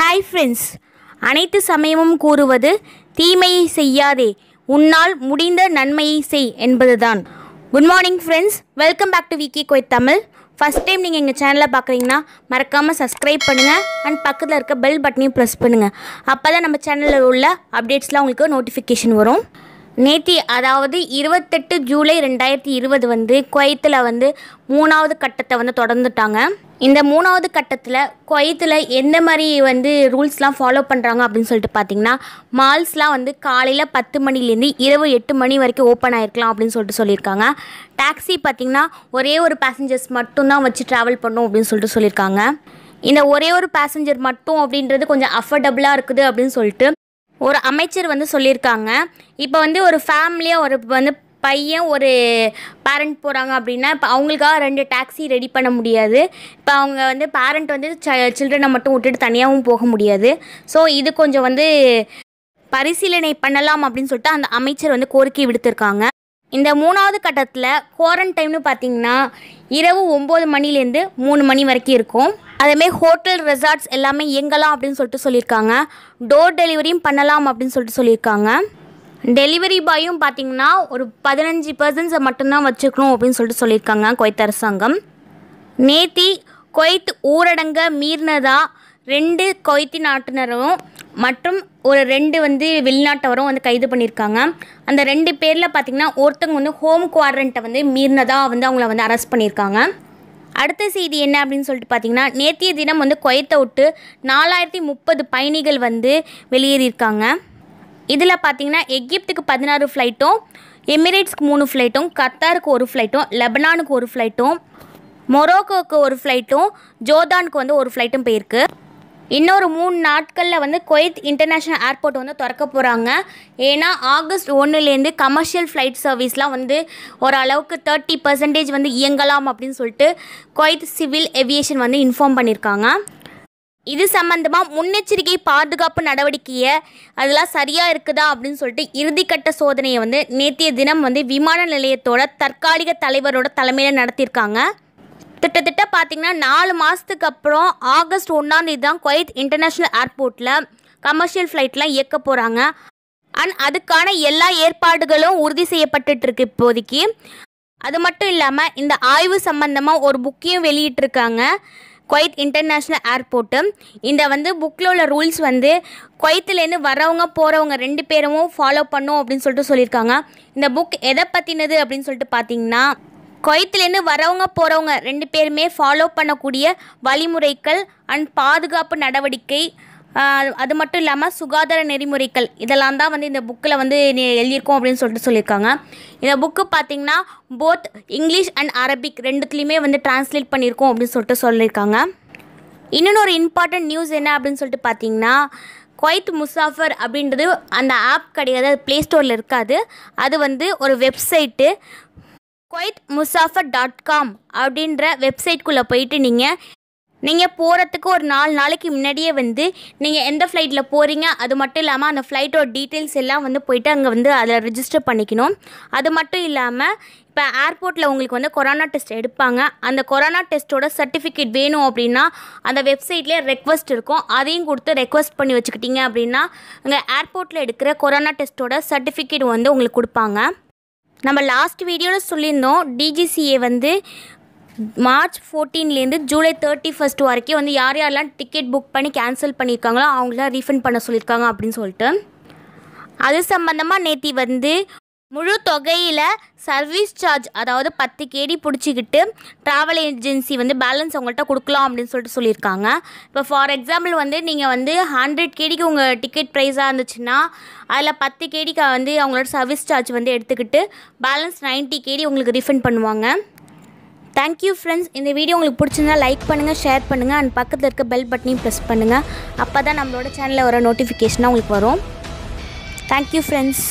hi friends அனைத்து சமயமும் கூறுவது தீமையை செய்யாதே உன்னால் முடிந்த நன்மையை செய் என்பதுதான் good morning friends welcome back to விக்கி கோய் தமிழ் ஃபஸ்ட் டைம் நீங்கள் எங்கள் சேனலை பார்க்குறீங்கன்னா மறக்காமல் சப்ஸ்கிரைப் பண்ணுங்கள் அண்ட் பக்கத்தில் இருக்க பெல் பட்டனையும் ப்ரெஸ் பண்ணுங்கள் அப்போ தான் நம்ம சேனலில் உள்ள அப்டேட்ஸ்லாம் உங்களுக்கு நோட்டிஃபிகேஷன் வரும் நேத்தி அதாவது இருபத்தெட்டு ஜூலை ரெண்டாயிரத்தி இருபது வந்து குவைத்தில் வந்து மூணாவது கட்டத்தை வந்து தொடர்ந்துட்டாங்க இந்த மூணாவது கட்டத்தில் குவைத்தில் எந்த மாதிரி வந்து ரூல்ஸ்லாம் ஃபாலோ பண்ணுறாங்க அப்படின்னு சொல்லிட்டு பார்த்தீங்கன்னா மால்ஸ்லாம் வந்து காலையில் பத்து மணிலேருந்து இரவு எட்டு மணி வரைக்கும் ஓப்பன் ஆகிருக்கலாம் அப்படின்னு சொல்லிட்டு சொல்லியிருக்காங்க டாக்ஸி பார்த்திங்கன்னா ஒரே ஒரு பேசஞ்சர்ஸ் மட்டும்தான் வச்சு ட்ராவல் பண்ணும் அப்படின்னு சொல்லிட்டு சொல்லியிருக்காங்க இந்த ஒரே ஒரு பேசஞ்சர் மட்டும் அப்படின்றது கொஞ்சம் அஃபர்டபுளாக இருக்குது அப்படின்னு சொல்லிட்டு ஒரு அமைச்சர் வந்து சொல்லியிருக்காங்க இப்போ வந்து ஒரு ஃபேமிலியாக ஒரு வந்து பையன் ஒரு பேரண்ட் போகிறாங்க அப்படின்னா இப்போ அவங்களுக்காக ரெண்டு டாக்ஸி ரெடி பண்ண முடியாது இப்போ அவங்க வந்து பேரண்ட் வந்து ச சில்ட்ரனை மட்டும் விட்டுட்டு தனியாகவும் போக முடியாது ஸோ இது கொஞ்சம் வந்து பரிசீலனை பண்ணலாம் அப்படின்னு சொல்லிட்டு அந்த அமைச்சர் வந்து கோரிக்கை விடுத்திருக்காங்க இந்த மூணாவது கட்டத்தில் குவாரண்டைன்னு பார்த்தீங்கன்னா இரவு ஒம்பது மணிலேருந்து மூணு மணி வரைக்கும் இருக்கும் அதேமாரி ஹோட்டல் ரெசார்ட்ஸ் எல்லாமே இயங்கலாம் அப்படின்னு சொல்லிட்டு சொல்லியிருக்காங்க டோர் டெலிவரியும் பண்ணலாம் அப்படின்னு சொல்லிட்டு சொல்லியிருக்காங்க டெலிவரி பாயும் பார்த்தீங்கன்னா ஒரு பதினஞ்சு பர்சன்ட்ஸை மட்டும்தான் வச்சுக்கணும் அப்படின்னு சொல்லிட்டு சொல்லியிருக்காங்க குவைத் அரசாங்கம் நேத்தி குவைத் ஊரடங்க மீறினதா ரெண்டு குவைத்தி நாட்டினரும் மற்றும் ஒரு ரெண்டு வந்து வெளிநாட்டவரும் வந்து கைது பண்ணியிருக்காங்க அந்த ரெண்டு பேரில் பார்த்திங்கன்னா ஒருத்தவங்க வந்து ஹோம் குவாரண்ட்டை வந்து மீறினதாக வந்து அவங்கள வந்து அரெஸ்ட் பண்ணியிருக்காங்க அடுத்த செய்தி என்ன அப்படின்னு சொல்லிட்டு பார்த்தீங்கன்னா நேற்றைய தினம் வந்து கொயத்தை விட்டு நாலாயிரத்தி முப்பது பயணிகள் வந்து வெளியேறியிருக்காங்க இதில் பார்த்தீங்கன்னா எகிப்துக்கு பதினாறு ஃப்ளைட்டும் எமிரேட்ஸ்க்கு மூணு ஃப்ளைட்டும் கத்தாருக்கு ஒரு ஃப்ளைட்டும் லெபனானுக்கு ஒரு ஃப்ளைட்டும் மொரோக்கோவுக்கு ஒரு ஃப்ளைட்டும் ஜோர்தானுக்கு வந்து ஒரு ஃப்ளைட்டும் போயிருக்கு இன்னொரு மூணு நாட்களில் வந்து கொய்த் இன்டர்நேஷ்னல் ஏர்போர்ட் வந்து திறக்க போகிறாங்க ஏன்னா ஆகஸ்ட் ஒன்றுலேருந்து கமர்ஷியல் ஃப்ளைட் சர்வீஸ்லாம் வந்து ஓரளவுக்கு தேர்ட்டி பர்சன்டேஜ் வந்து இயங்கலாம் அப்படின்னு சொல்லிட்டு கொய்த் சிவில் ஏவியேஷன் வந்து இன்ஃபார்ம் பண்ணியிருக்காங்க இது சம்மந்தமாக முன்னெச்சரிக்கை பாதுகாப்பு நடவடிக்கையை அதெல்லாம் சரியாக இருக்குதா அப்படின்னு சொல்லிட்டு இறுதிக்கட்ட சோதனையை வந்து நேற்றைய தினம் வந்து விமான நிலையத்தோட தற்காலிக தலைவரோட தலைமையில் நடத்தியிருக்காங்க திட்டத்திட்ட பார்த்தீங்கன்னா நாலு மாதத்துக்கு அப்புறம் ஆகஸ்ட் ஒன்றாந்தேதி தான் குவைத் இன்டர்நேஷ்னல் ஏர்போர்ட்டில் கமர்ஷியல் ஃப்ளைட்லாம் இயக்க போகிறாங்க அண்ட் அதுக்கான எல்லா ஏற்பாடுகளும் உறுதி இருக்கு இப்போதைக்கு அது மட்டும் இல்லாமல் இந்த ஆய்வு சம்பந்தமாக ஒரு புக்கையும் வெளியிட்டிருக்காங்க குவைத் இன்டர்நேஷ்னல் ஏர்போர்ட்டு இந்த வந்து புக்கில் உள்ள ரூல்ஸ் வந்து குவைத்துலேருந்து வரவங்க போகிறவங்க ரெண்டு பேரும் ஃபாலோ பண்ணும் அப்படின்னு சொல்லிட்டு சொல்லியிருக்காங்க இந்த புக் எதை பற்றினது அப்படின்னு சொல்லிட்டு பார்த்தீங்கன்னா குவைத்துலேருந்து வரவங்க போகிறவங்க ரெண்டு பேருமே ஃபாலோ பண்ணக்கூடிய வழிமுறைகள் அண்ட் பாதுகாப்பு நடவடிக்கை அது மட்டும் இல்லாமல் சுகாதார நெறிமுறைகள் இதெல்லாம் தான் வந்து இந்த புக்கில் வந்து எழுதியிருக்கோம் அப்படின்னு சொல்லிட்டு சொல்லியிருக்காங்க இந்த புக்கு பார்த்திங்கன்னா போத் இங்கிலீஷ் அண்ட் அரபிக் ரெண்டுத்துலேயுமே வந்து டிரான்ஸ்லேட் பண்ணியிருக்கோம் அப்படின்னு சொல்லிட்டு சொல்லியிருக்காங்க இன்னொன்று ஒரு இம்பார்ட்டண்ட் நியூஸ் என்ன அப்படின்னு சொல்லிட்டு பார்த்தீங்கன்னா கொய்த் முசாஃபர் அப்படின்றது அந்த ஆப் கிடையாது அது ப்ளே ஸ்டோரில் இருக்காது அது வந்து ஒரு website Kuwait Musafir dot com அப்படின்ற வெப்சைட்குள்ளே போயிட்டு நீங்கள் நீங்கள் போகிறதுக்கு ஒரு நாலு நாளைக்கு முன்னாடியே வந்து நீங்கள் எந்த ஃப்ளைட்டில் போகிறீங்க அது மட்டும் இல்லாமல் அந்த ஃப்ளைட்டோட டீட்டெயில்ஸ் எல்லாம் வந்து போயிட்டு அங்கே வந்து அதில் ரிஜிஸ்டர் பண்ணிக்கணும் அது மட்டும் இல்லாமல் இப்போ ஏர்போர்ட்டில் உங்களுக்கு வந்து கொரோனா டெஸ்ட் எடுப்பாங்க அந்த கொரோனா டெஸ்ட்டோட சர்டிஃபிகேட் வேணும் அப்படின்னா அந்த வெப்சைட்லேயே ரெக்வஸ்ட் இருக்கும் அதையும் கொடுத்து ரெக்வஸ்ட் பண்ணி வச்சுக்கிட்டிங்க அப்படின்னா அங்கே ஏர்போர்ட்டில் எடுக்கிற கொரோனா டெஸ்ட்டோட சர்டிஃபிகேட் வந்து உங்களுக்கு கொடுப்பாங்க நம்ம லாஸ்ட் வீடியோவில் சொல்லியிருந்தோம் டிஜிசிஏ வந்து மார்ச் ஃபோர்டீன்லேருந்து ஜூலை தேர்ட்டி ஃபஸ்ட் வரைக்கும் வந்து யார் யாரெல்லாம் டிக்கெட் புக் பண்ணி கேன்சல் பண்ணியிருக்காங்களோ அவங்களாம் ரீஃபண்ட் பண்ண சொல்லியிருக்காங்க அப்படின்னு சொல்லிட்டு அது சம்மந்தமாக நேற்று வந்து முழு தொகையில் சர்வீஸ் சார்ஜ் அதாவது பத்து கேடி பிடிச்சிக்கிட்டு ட்ராவல் ஏஜென்சி வந்து பேலன்ஸ் அவங்கள்ட்ட கொடுக்கலாம் அப்படின்னு சொல்லிட்டு சொல்லியிருக்காங்க இப்போ ஃபார் எக்ஸாம்பிள் வந்து நீங்கள் வந்து ஹண்ட்ரட் கேடிக்கு உங்கள் டிக்கெட் ப்ரைஸாக இருந்துச்சுன்னா அதில் பத்து கேடிக்கு வந்து அவங்களோட சர்வீஸ் சார்ஜ் வந்து எடுத்துக்கிட்டு பேலன்ஸ் நைன்ட்டி கேடி உங்களுக்கு ரீஃபண்ட் பண்ணுவாங்க தேங்க்யூ ஃப்ரெண்ட்ஸ் இந்த வீடியோ உங்களுக்கு பிடிச்சிருந்தா லைக் பண்ணுங்கள் ஷேர் பண்ணுங்கள் அண்ட் பக்கத்தில் இருக்க பெல் பட்டனையும் ப்ரெஸ் பண்ணுங்கள் அப்போ தான் நம்மளோட சேனலில் வர நோட்டிஃபிகேஷனாக உங்களுக்கு வரும் தேங்க்யூ ஃப்ரெண்ட்ஸ்